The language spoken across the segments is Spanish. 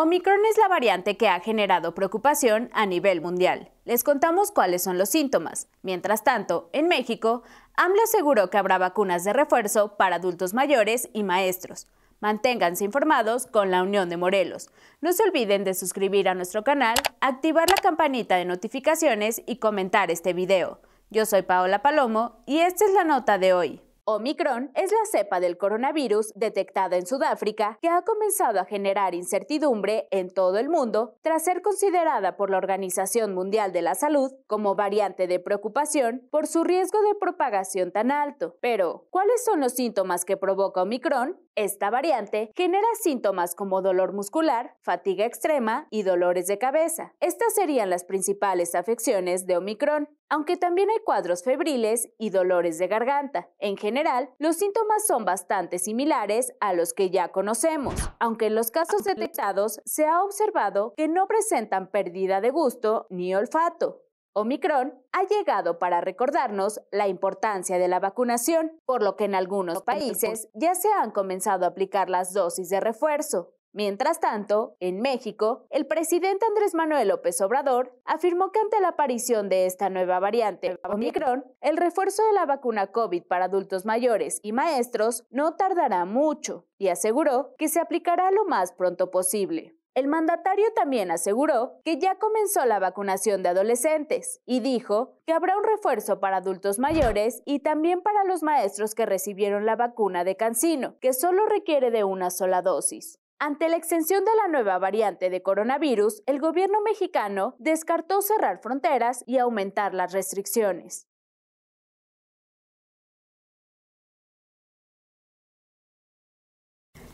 Omicron es la variante que ha generado preocupación a nivel mundial. Les contamos cuáles son los síntomas. Mientras tanto, en México, AMLO aseguró que habrá vacunas de refuerzo para adultos mayores y maestros. Manténganse informados con la Unión de Morelos. No se olviden de suscribir a nuestro canal, activar la campanita de notificaciones y comentar este video. Yo soy Paola Palomo y esta es la nota de hoy. Omicron es la cepa del coronavirus detectada en Sudáfrica que ha comenzado a generar incertidumbre en todo el mundo tras ser considerada por la Organización Mundial de la Salud como variante de preocupación por su riesgo de propagación tan alto. Pero, ¿cuáles son los síntomas que provoca Omicron? Esta variante genera síntomas como dolor muscular, fatiga extrema y dolores de cabeza. Estas serían las principales afecciones de Omicron aunque también hay cuadros febriles y dolores de garganta. En general, los síntomas son bastante similares a los que ya conocemos, aunque en los casos detectados se ha observado que no presentan pérdida de gusto ni olfato. Omicron ha llegado para recordarnos la importancia de la vacunación, por lo que en algunos países ya se han comenzado a aplicar las dosis de refuerzo. Mientras tanto, en México, el presidente Andrés Manuel López Obrador afirmó que ante la aparición de esta nueva variante, Omicron, el refuerzo de la vacuna COVID para adultos mayores y maestros no tardará mucho y aseguró que se aplicará lo más pronto posible. El mandatario también aseguró que ya comenzó la vacunación de adolescentes y dijo que habrá un refuerzo para adultos mayores y también para los maestros que recibieron la vacuna de Cancino, que solo requiere de una sola dosis. Ante la extensión de la nueva variante de coronavirus, el gobierno mexicano descartó cerrar fronteras y aumentar las restricciones.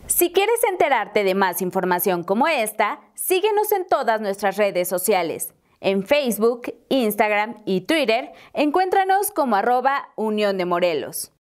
Si quieres enterarte de más información como esta, síguenos en todas nuestras redes sociales. En Facebook, Instagram y Twitter, encuéntranos como arroba Unión de Morelos.